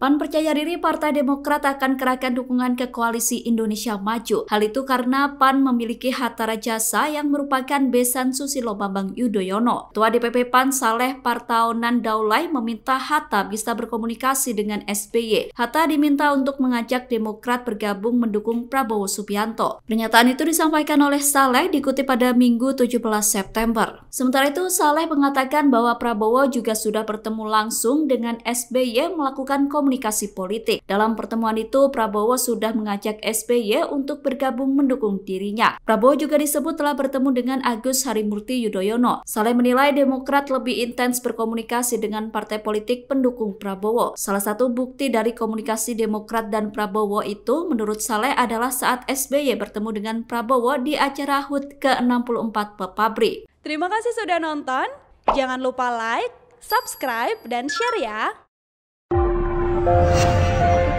PAN percaya diri Partai Demokrat akan kerahkan dukungan ke Koalisi Indonesia Maju. Hal itu karena PAN memiliki Hatta Rajasa yang merupakan besan Susilo Bambang Yudhoyono. Tua DPP PAN Saleh Partaunan Daulay meminta Hatta bisa berkomunikasi dengan SBY. Hatta diminta untuk mengajak Demokrat bergabung mendukung Prabowo Subianto. Pernyataan itu disampaikan oleh Saleh dikutip pada Minggu 17 September. Sementara itu Saleh mengatakan bahwa Prabowo juga sudah bertemu langsung dengan SBY melakukan komunikasi komunikasi politik. Dalam pertemuan itu, Prabowo sudah mengajak SBY untuk bergabung mendukung dirinya. Prabowo juga disebut telah bertemu dengan Agus Harimurti Yudhoyono. Saleh menilai Demokrat lebih intens berkomunikasi dengan partai politik pendukung Prabowo. Salah satu bukti dari komunikasi Demokrat dan Prabowo itu menurut Saleh adalah saat SBY bertemu dengan Prabowo di acara HUT ke-64 Pepabri. Terima kasih sudah nonton. Jangan lupa like, subscribe, dan share ya! そう。